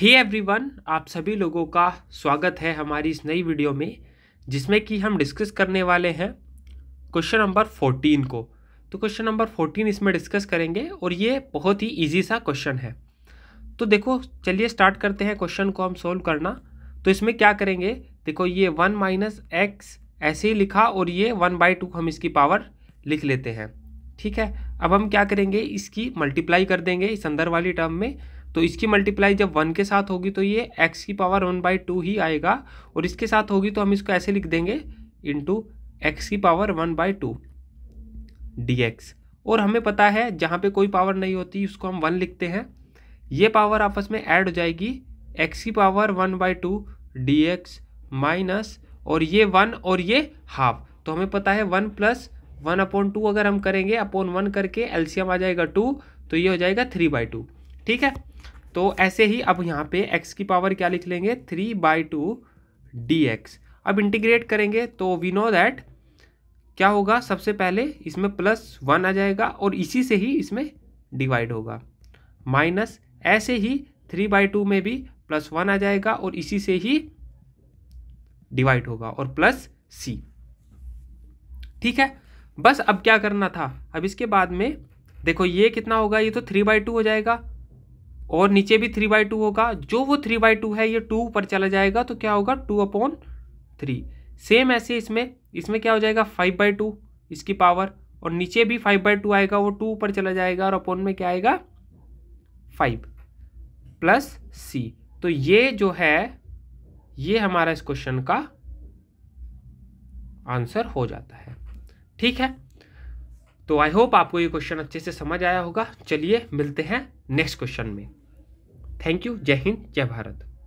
हे hey everyone आप सभी लोगों का स्वागत है हमारी इस नई वीडियो में जिसमें कि हम डिस्कस करने वाले हैं क्वेश्चन नंबर फोर्टीन को तो क्वेश्चन नंबर फोर्टीन इसमें डिस्कस करेंगे और ये बहुत ही इजी सा क्वेश्चन है तो देखो चलिए स्टार्ट करते हैं क्वेश्चन को हम सोल्व करना तो इसमें क्या करेंगे देखो ये वन माइनस एक्स ऐसे ही लिखा और ये वन बाई टू हम इसकी पावर लिख लेते हैं ठीक है अब हम क्या करेंगे इसकी मल्टीप्लाई कर देंगे इस अंदर वाली टर्म में तो इसकी मल्टीप्लाई जब वन के साथ होगी तो ये एक्स की पावर वन बाई टू ही आएगा और इसके साथ होगी तो हम इसको ऐसे लिख देंगे इंटू एक्स की power one by two d x और हमें पता है जहाँ पे कोई पावर नहीं होती उसको हम वन लिखते हैं ये पावर आपस में ऐड हो जाएगी एक्स की power one by two d x minus और ये वन और ये हाफ तो हमें पता है one plus one upon two अगर हम करेंगे अपॉन वन करके एल्सियम आ जाएगा टू तो ये हो जाएगा थ्री बाई टू ठीक है तो ऐसे ही अब यहाँ पे x की पावर क्या लिख लेंगे three by two d x अब इंटीग्रेट करेंगे तो वी नो दैट क्या होगा सबसे पहले इसमें प्लस वन आ जाएगा और इसी से ही इसमें डिवाइड होगा माइनस ऐसे ही थ्री बाई टू में भी प्लस वन आ जाएगा और इसी से ही डिवाइड होगा और प्लस सी ठीक है बस अब क्या करना था अब इसके बाद में देखो ये कितना होगा ये तो थ्री बाई टू हो जाएगा और नीचे भी थ्री बाई टू होगा जो वो थ्री बाई टू है ये टू ऊपर चला जाएगा तो क्या होगा टू अपॉन थ्री सेम ऐसे इसमें इसमें क्या हो जाएगा फाइव बाई टू इसकी पावर और नीचे भी फाइव बाई टू आएगा वो टू ऊपर चला जाएगा और अपॉन में क्या आएगा फाइव प्लस सी तो ये जो है ये हमारा इस क्वेश्चन का आंसर हो जाता है ठीक है तो आई होप आपको ये क्वेश्चन अच्छे से समझ आया होगा चलिए मिलते हैं नेक्स्ट क्वेश्चन में थैंक यू जय हिंद जय भारत